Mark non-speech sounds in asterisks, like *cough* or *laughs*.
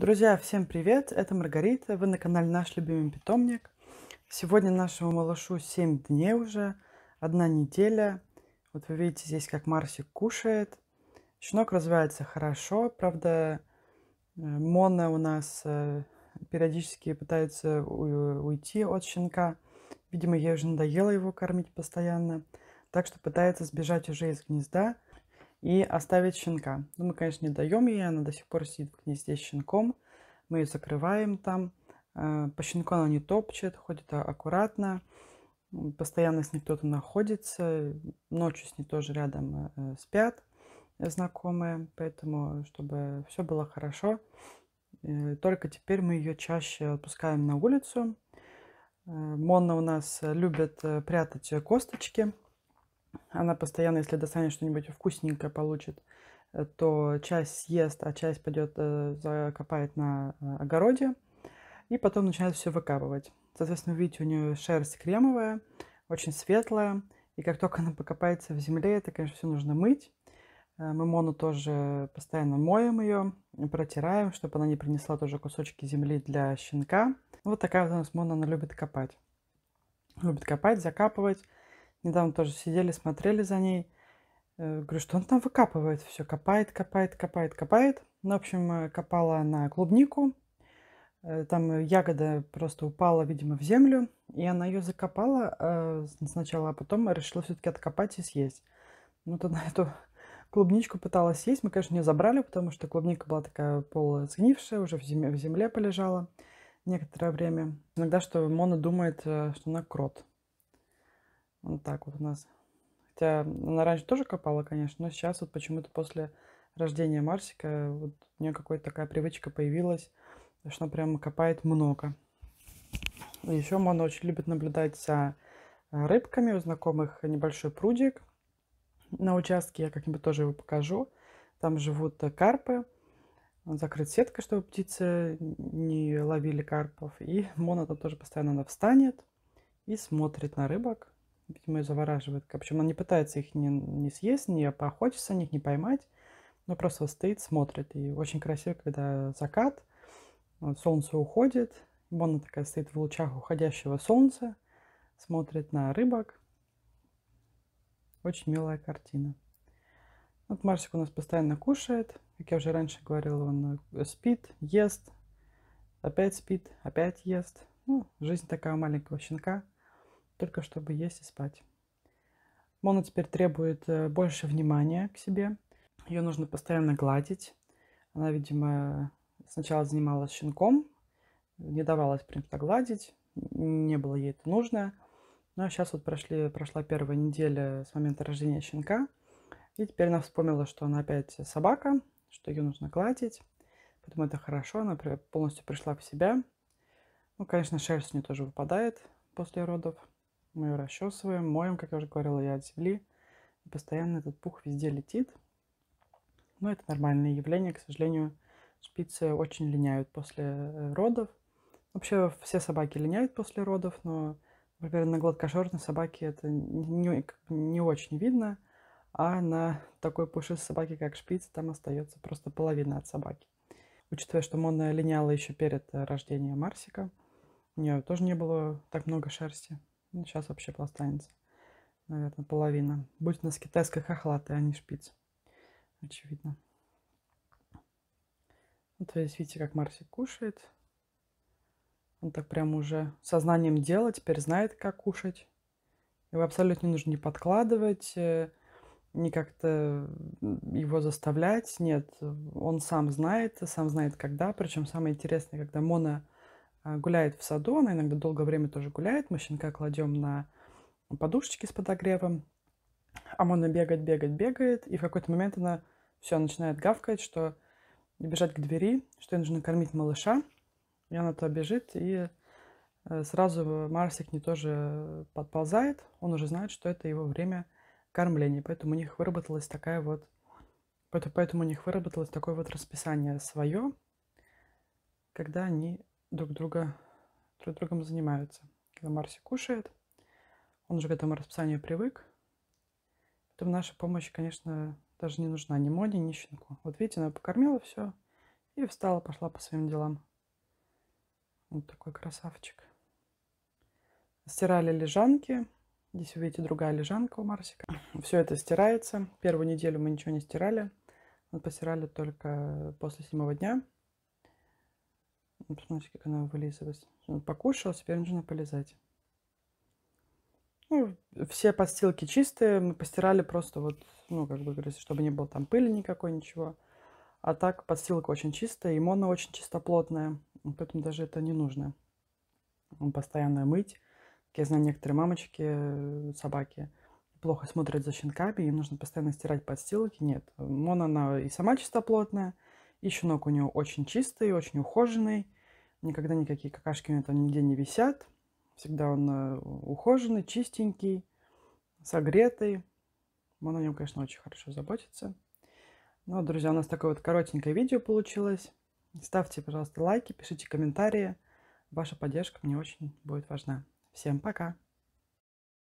Друзья, всем привет! Это Маргарита, вы на канале «Наш любимый питомник». Сегодня нашему малышу 7 дней уже, одна неделя. Вот вы видите здесь, как Марсик кушает. Щенок развивается хорошо, правда, э, Мона у нас э, периодически пытается уйти от щенка. Видимо, ей уже надоело его кормить постоянно, так что пытается сбежать уже из гнезда – и оставить щенка. Но ну, мы, конечно, не даем ей, она до сих пор сидит в гнезде с щенком. Мы ее закрываем там. Э, по щенку она не топчет, ходит а, аккуратно. Постоянно с ней кто-то находится. Ночью с ней тоже рядом э, э, спят знакомые. Поэтому, чтобы все было хорошо, только теперь мы ее чаще отпускаем на улицу. Монна у нас любит прятать косточки она постоянно, если достанет что-нибудь вкусненькое, получит, э, то часть съест, а часть пойдет э, закопает на э, огороде, и потом начинает все выкапывать. Соответственно, видите, у нее шерсть кремовая, очень светлая, и как только она покопается в земле, это, конечно, все нужно мыть. Мы Мону тоже постоянно моем ее, протираем, чтобы она не принесла тоже кусочки земли для щенка. Вот такая вот у нас Мона, она любит копать. Любит копать, закапывать. Недавно тоже сидели, смотрели за ней. Э, говорю, что он там выкапывает все, копает, копает, копает, копает. Ну, в общем, э, копала она клубнику. Э, там ягода просто упала, видимо, в землю, и она ее закопала сначала, а потом решила все-таки откопать и съесть. Ну, вот она *laughs* эту клубничку пыталась съесть. Мы, конечно, ее забрали, потому что клубника была такая полусгнившая, уже в земле, в земле полежала некоторое время. Иногда, что Мона думает, что она крот. Вот так вот у нас. Хотя она раньше тоже копала, конечно, но сейчас вот почему-то после рождения Марсика вот у нее какая-то такая привычка появилась, что она прям копает много. Еще Мона очень любит наблюдать за э, рыбками. У знакомых небольшой прудик на участке. Я как-нибудь тоже его покажу. Там живут э, карпы. Он закрыт сеткой, чтобы птицы не ловили карпов. И *laughs* Мона там тоже постоянно она встанет и смотрит на рыбок. Видимо, ее завораживает. Причем она не пытается их не не съесть, не поохотиться на них, не поймать. Но просто стоит, смотрит. И очень красиво, когда закат, вот, солнце уходит. Бонна такая стоит в лучах уходящего солнца, смотрит на рыбок. Очень милая картина. Вот Марсик у нас постоянно кушает. Как я уже раньше говорила, он э, спит, ест, опять спит, опять ест. Ну, жизнь такая у маленького щенка только чтобы есть и спать. Мона теперь требует э, больше внимания к себе. Ее нужно постоянно гладить. Она, видимо, сначала занималась щенком, не давалась прям гладить, не было ей это нужно. Но ну, сейчас а вот прошли, прошла первая неделя с момента рождения щенка, и теперь она вспомнила, что она опять собака, что ее нужно гладить. Поэтому это хорошо, она полностью пришла в себя. Ну, конечно, шерсть у нее тоже выпадает после родов. Мы ее расчесываем, моем, как я уже говорила, я от земли. И постоянно этот пух везде летит. Но это нормальное явление, к сожалению, шпицы очень линяют после э, родов. Вообще все собаки линяют после родов, но, например, на гладкошерстной собаке это не, не очень видно, а на такой пушистой собаке, как шпиц, там остается просто половина от собаки. Учитывая, что Мона линяла еще перед э, рождением Марсика, у нее тоже не было так много шерсти. Сейчас ну, вообще останется, наверное, половина. Будет у нас китайская хохлатая, а не шпиц. Очевидно. Вот здесь видите, как Марсик кушает. Он так прям уже сознанием дела, теперь знает, как кушать. Его абсолютно не нужно не подкладывать, э, не как-то его заставлять. Нет, он сам знает, сам знает когда. Причем самое интересное, когда Мона а, гуляет в саду, она иногда долгое время тоже гуляет. Мы щенка кладем на подушечки с подогревом. А Мона бегает, бегает, бегает. И в какой-то момент она все начинает гавкать, что бежать к двери, что ей нужно кормить малыша. И она то бежит, и э, сразу Марсик не тоже подползает. Он уже знает, что это его время кормления. Поэтому у них выработалась такая вот... Поэтому у них выработалось такое вот расписание свое, когда они друг друга друг другом занимаются. Когда Марси кушает, он уже к этому расписанию привык. Поэтому наша помощь, конечно, даже не нужна ни Моне, ни щенку. Вот видите, она покормила все и встала, пошла по своим делам. Вот такой красавчик. Стирали лежанки. Здесь вы видите другая лежанка у Марсика. Все это стирается. Первую неделю мы ничего не стирали. Мы постирали только после седьмого дня. Ну, Посмотрите, как она вылизывает. Ну, Покушал, теперь нужно полезать. Ну, все постилки чистые, мы постирали просто вот, ну, как бы, говорится, чтобы не было там пыли никакой, ничего. А так подстилка очень чистая, и моно очень чистоплотная, поэтому даже это не нужно. Постоянно мыть. Я знаю, некоторые мамочки, э, собаки, плохо смотрят за щенками, им нужно постоянно стирать подстилки. Нет, моно она и сама чистоплотная, и щенок у нее очень чистый, очень ухоженный. Никогда никакие какашки у него там нигде не висят. Всегда он э, ухоженный, чистенький, согретый. Он о нем, конечно, очень хорошо заботится. Ну, друзья, у нас такое вот коротенькое видео получилось. Ставьте, пожалуйста, лайки, пишите комментарии. Ваша поддержка мне очень будет важна. Всем пока!